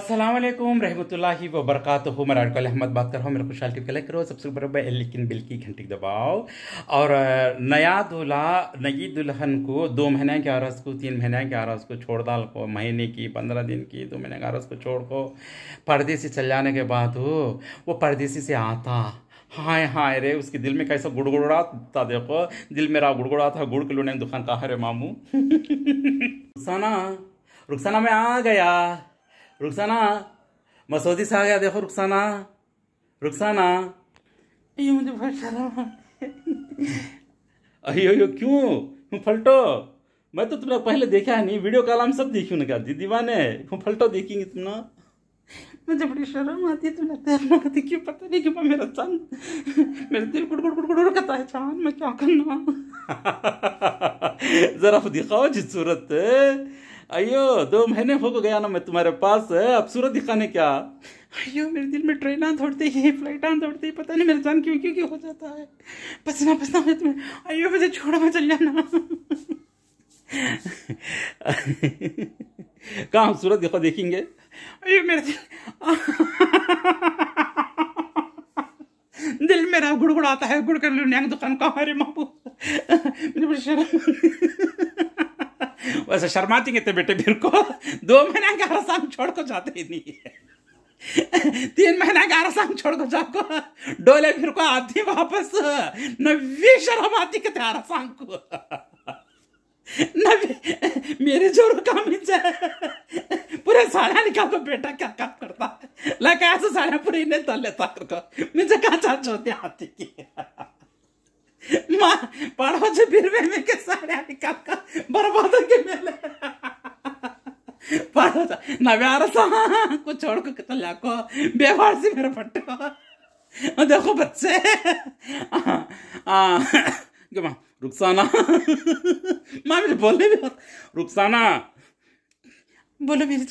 असलम रहमतुल्ला वबरकत हो मैं अहमद बात कर रहा हूँ मेरे खुशहाल टिप कलेक्ट करो सबसे ऊपर लेकिन बिल की घंटी दबाओ और नया दूल्हा नई दुल्हन को दो महीने के आरस को तीन महीने के आरस को छोड़ डाल को महीने की पंद्रह दिन की दो महीने के आरस को छोड़ को परदेसी चल जाने के बाद हो वो परदेसी से आता हाय हाय रे उसके दिल में कैसा गुड़गुड़ा था देखो दिल मेरा गुड़गुड़ा था गुड़ के लोने दुकान कहा रे मामू रुखसाना रुखसाना मैं आ गया रुखसाना मसौदी से आ गया देखो रुखसाना रुखसाना ये मुझे बहुत शर्म अयो क्यों फलटो मैं तो तुमने पहले देखा है नहीं वीडियो कॉल हम सब देखी उन्हें कहा दीवाने फलटो देखेंगे तुम ना मुझे बड़ी शर्म आती है तुमने तैरना का क्यों पता नहीं क्यों मेरा चांद मेरे दिल गुड़ गुड़ गुड़ गुड़ कहता है चांद मैं क्या करना जरा दिखाओ जिस सूरत अयो दो महीने हो गया ना मैं तुम्हारे पास अब सूरत दिखाने क्या अयो मेरे दिल में ट्रेना दौड़ती है फ्लाइटां दौड़ती है पता नहीं मेरे जान क्यों क्यों क्यों हो जाता है पसना पसना है तुम्हें अयो मुझे छोड़ो मैं चल जाना कहाँ हम सूरत देखो देखेंगे अयो मेरे दिल दिल मेरा आता है गुड़ कर लो न्यांग दुकान का हमारे महबूब मेरे शर्म वैसे शर्माती कितने बेटे मेरे को दो महीने का रसांग छोड़ को जाते ही नहीं तीन महीना का रसांग छोड़ को जाको डोले फिर को आती वापस नवी शर्म आती कहते रसांग को मेरे जोर काम पूरे साड़ा निकाल तो बेटा क्या काम करता लगा ऐसे साड़ा पूरे इन्हें तल लेता मुझे कहा चाचो होते हाथी की ಪಾಡವಾಜು ಬೀರ್ವೆ ಮೇಕೆ ಸಾಡೆ ಅಲ್ಲಿ ಕಕ್ಕ ಬರ್ಬೋದಕ್ಕೆ ಮೇಲೆ ಪಾಡವಾಜ देखो बच्चे रुखसाना माँ मेरे बोलने भी रुखसाना बोलो मेरे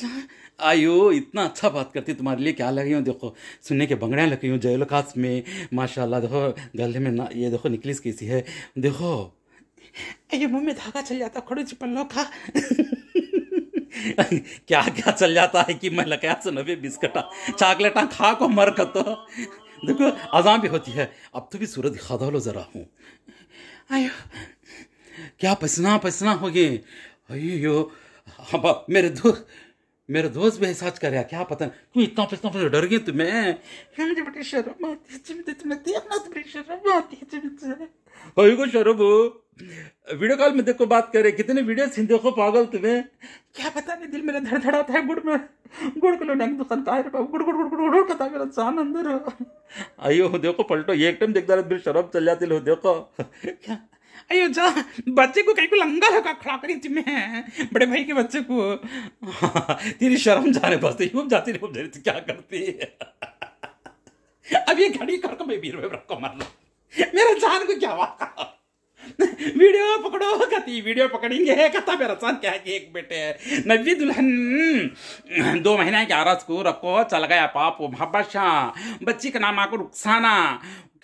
आयो इतना अच्छा बात करती तुम्हारे लिए क्या लगी हूँ देखो सुनने के बंगड़ियाँ लगी हूँ खास में माशाल्लाह देखो गले में ना ये देखो निकलिस कैसी है देखो ये मुँह में धागा चल जाता खड़ो चिपल्लों खा क्या क्या चल जाता है कि मैं लकया सुन तो अभी बिस्कटा चॉकलेटा खा को मर कर तो देखो अजा भी होती है अब तो भी सूरत दिखा दो लो जरा हूँ आयो क्या पसना पसना हो गए अयो अब मेरे दुख मेरे दोस्त भी एहसास कर रहा क्या पता क्यों इतना फैसला फैसला डर गए तुम्हें मुझे बड़ी शर्म आती है जिम्मे तुम्हें देखना तो बड़ी शर्म आती है जिम्मे को शर्म वीडियो कॉल में देखो बात करे कितने वीडियो सीन देखो पागल तुम्हें क्या पता नहीं दिल मेरा धड़धड़ाता है गुड़ में गुड़ के लो लोने दुकान का है बाबू गुड़ गुड़ गुड़ गुड़ गुड़ कहता मेरा जान अंदर आइयो देखो पलटो एक टाइम देखता रहा शराब चल जाती लो देखो क्या अयो जा बच्चे को कहीं को लंगा लगा खड़ा करी थी मैं बड़े भाई के बच्चे को तेरी शर्म जाने बसते यूम जाती यूम जाती क्या करती अब ये घड़ी कर को मैं वीर में रखो मर लो मेरा जान को क्या वाह वीडियो पकड़ो कती वीडियो पकड़ेंगे कथा मेरा जान क्या है कि एक बेटे नब्बी दुल्हन दो महीने के ग्यारह को रखो चल गया पाप वो शाह बच्ची का नाम आको रुखसाना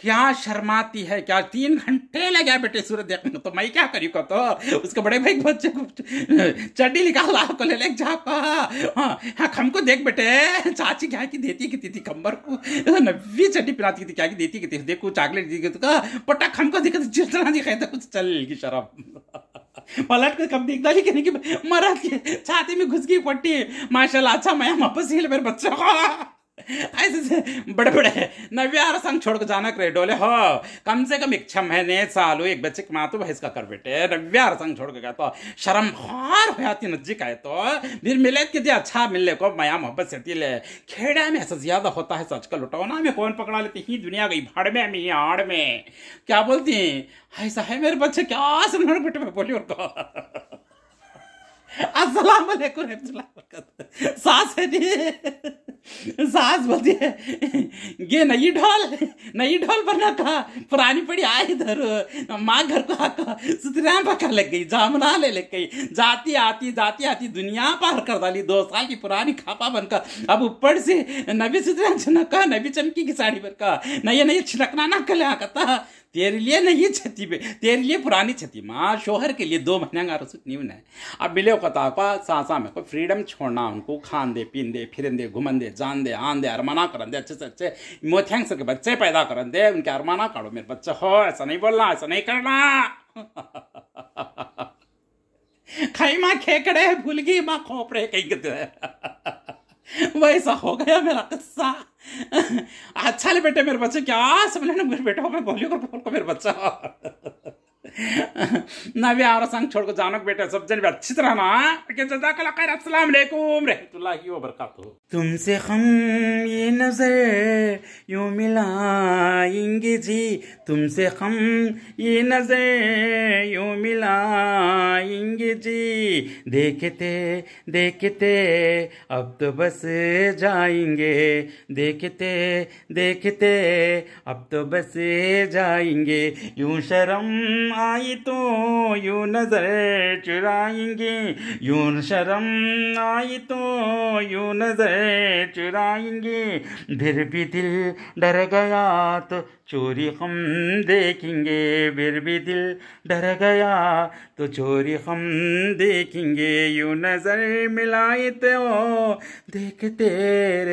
क्या शर्माती है क्या तीन घंटे लगे बेटे सूरज देखने को तो मैं क्या करी को तो उसके बड़े भाई बच्चे को चड्डी निकाल को ले ले जा हाँ हाँ को देख बेटे चाची क्या की देती कितनी थी कम्बर को नब्बी चड्डी पिलाती थी क्या की देती कितनी देखो चॉकलेट दी तो पटक हमको दिखे तो जितना दिखाए तो कुछ चल की शराब पलट कर कब देखता ही कहने की मरा छाती में घुस गई पट्टी माशाल्लाह अच्छा मैं वापस ही मेरे बच्चों को ऐसे बड़े बड़े नव्यार संग छोड़ के जाना करे डोले हो कम से कम एक छ महीने साल एक बच्चे की मातु भैंस का कर बेटे नव्यार संग छोड़ के गए तो शर्म हार हो जाती नजीक आए तो फिर मिले कि जे अच्छा मिलने को माया मोहब्बत से ले खेड़ा में ऐसा ज्यादा होता है सच का लुटौना में कौन पकड़ा लेती ही दुनिया गई भाड़ में मी आड़ में क्या बोलती ऐसा है मेरे बच्चे क्या सुन मेरे बेटे में बोली उनको अस्सलाम वालेकुम सास है जी सास बोलती है ये नई ढोल नई ढोल बना था पुरानी पड़ी आए इधर माँ घर को आकर सुतराम पका लग गई जामना ले लग गई जाती आती जाती आती दुनिया पार कर डाली दो साल की पुरानी खापा बनकर अब ऊपर से नबी सुतराम छनका नबी चमकी की साड़ी बनकर नया नया छिड़कना ना कल कहता तेरे लिए नहीं छती तेरे लिए पुरानी छती माँ शोहर के लिए दो महीने का रसूख नहीं बनाए अब मिले कता कतापा सासा में को फ्रीडम छोड़ना उनको खान दे पीन दे फिर दे घुमन दे जान दे आन दे अरमाना करन दे अच्छे से अच्छे मोथ्यांग के बच्चे पैदा करन दे उनके अरमाना काढ़ो मेरे बच्चे हो ऐसा नहीं बोलना ऐसा नहीं करना खाई माँ खेकड़े है भूल गई माँ खोपड़े कहीं कहते तो वैसा हो गया मेरा किस्सा अच्छा ले बेटे मेरे बच्चे क्या समझ लेना मेरे बेटा मैं बोलियो कर बोल को मेरे बच्चा नबी और संग छोड़ को जानो बेटे सब जन अच्छी तरह ना के जजाकल्ला तो अस्सलाम तुमसे हम ये नजर यूं मिलाएंगे जी तुमसे हम ये नजर यूं मिलाएंगे जी देखते देखते अब तो बस जाएंगे देखते देखते अब तो बस जाएंगे यू शर्म आ आई तो यू नजर चुराएंगे यू शर्म आई तो यू नजर चुराएंगे फिर भी दिल डर गया तो चोरी हम देखेंगे फिर भी दिल डर गया तो चोरी हम देखेंगे यू नजर मिलाए तो देखते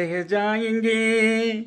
रह जाएंगे